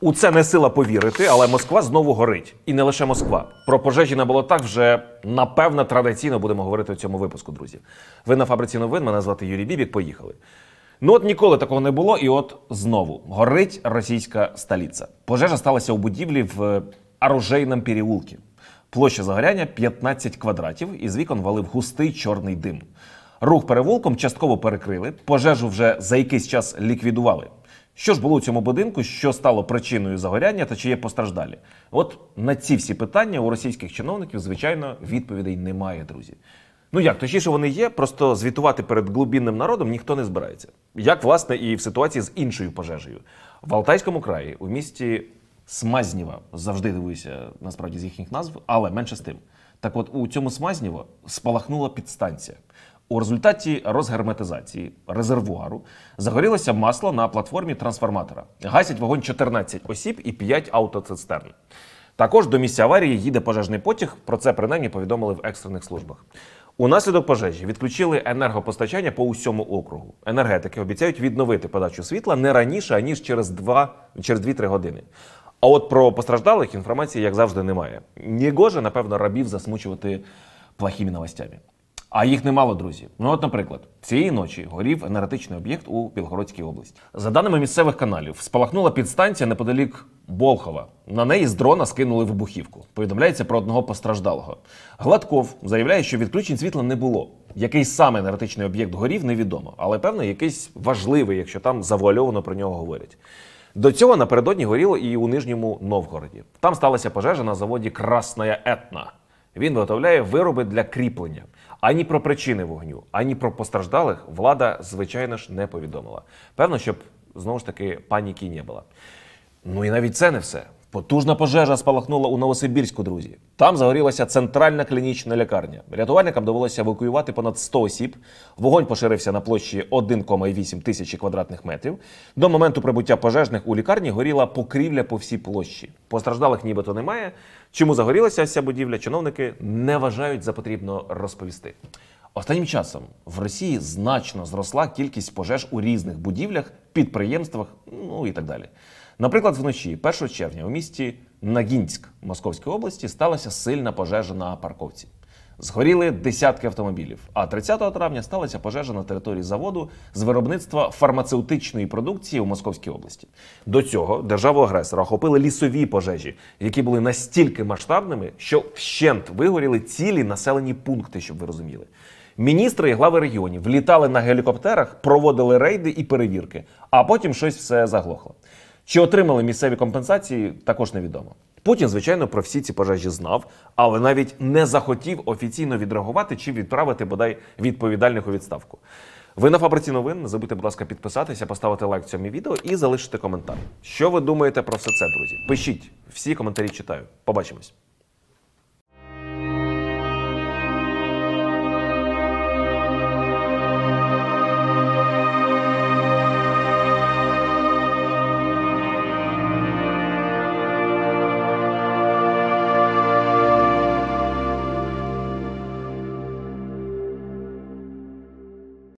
У це не сила повірити, але Москва знову горить. І не лише Москва. Про пожежі на болотах вже напевно традиційно будемо говорити у цьому випуску, друзі. Ви на фабриці новин. Мене звати Юрій Бібік. Поїхали. Ну от ніколи такого не було, і от знову горить російська столиця. Пожежа сталася у будівлі в е, оружейному переулці. Площа загоряння 15 квадратів, і з вікон валив густий чорний дим. Рух перевулком частково перекрили, пожежу вже за якийсь час ліквідували. Що ж було у цьому будинку, що стало причиною загоряння та чи є постраждалі? От на ці всі питання у російських чиновників, звичайно, відповідей немає, друзі. Ну як точніше вони є, просто звітувати перед глубінним народом ніхто не збирається. Як власне і в ситуації з іншою пожежею в Алтайському краї у місті Смазніва завжди дивуюся насправді з їхніх назв, але менше з тим. Так, от у цьому Смазнєво спалахнула підстанція. У результаті розгерметизації резервуару загорілося масло на платформі трансформатора. Гасять вогонь 14 осіб і 5 автоцистерн. Також до місця аварії їде пожежний потяг. Про це принаймні повідомили в екстрених службах. У наслідок пожежі відключили енергопостачання по усьому округу. Енергетики обіцяють відновити подачу світла не раніше аніж через 2-3 через години. А от про постраждалих інформації, як завжди, немає. Нігоже, напевно, рабів засмучувати плохими новостями. А їх немало, друзі. Ну, от, наприклад, цієї ночі горів енергетичний об'єкт у Білгородській області. За даними місцевих каналів, спалахнула підстанція неподалік Болхова. На неї з дрона скинули вибухівку. Повідомляється про одного постраждалого. Гладков заявляє, що відключень світла не було. Який саме енергетичний об'єкт горів, невідомо, але певно, якийсь важливий, якщо там завуальовано про нього говорять. До цього напередодні горіло і у нижньому Новгороді. Там сталася пожежа на заводі Красная Етна. Він виготовляє вироби для кріплення. Ані про причини вогню, ані про постраждалих влада, звичайно ж, не повідомила. Певно, щоб знову ж таки паніки не було. Ну і навіть це не все. Потужна пожежа спалахнула у Новосибірську, друзі. Там загорілася центральна клінічна лікарня. Рятувальникам довелося евакуювати понад 100 осіб. Вогонь поширився на площі 1,8 тисячі квадратних метрів. До моменту прибуття пожежних у лікарні горіла покрівля по всій площі. Постраждалих нібито немає. Чому загорілася ось ця будівля? Чиновники не вважають за потрібно розповісти. Останнім часом в Росії значно зросла кількість пожеж у різних будівлях, підприємствах, ну і так далі. Наприклад, вночі, 1 червня, у місті Нагінськ Московської області сталася сильна пожежа на парковці. Згоріли десятки автомобілів. А 30 травня сталася пожежа на території заводу з виробництва фармацевтичної продукції у Московській області. До цього державу-агресора охопили лісові пожежі, які були настільки масштабними, що вщент вигоріли цілі населені пункти, щоб ви розуміли. Міністри і глави регіонів літали на гелікоптерах, проводили рейди і перевірки, а потім щось все заглохло. Чи отримали місцеві компенсації, також невідомо. Путін, звичайно, про всі ці пожежі знав, але навіть не захотів офіційно відреагувати чи відправити бодай відповідальних у відставку. Ви на фабриці новин. Не забудьте, будь ласка, підписатися, поставити лайк цьому відео і залишити коментар. Що ви думаєте про все це, друзі? Пишіть всі коментарі читаю. Побачимось.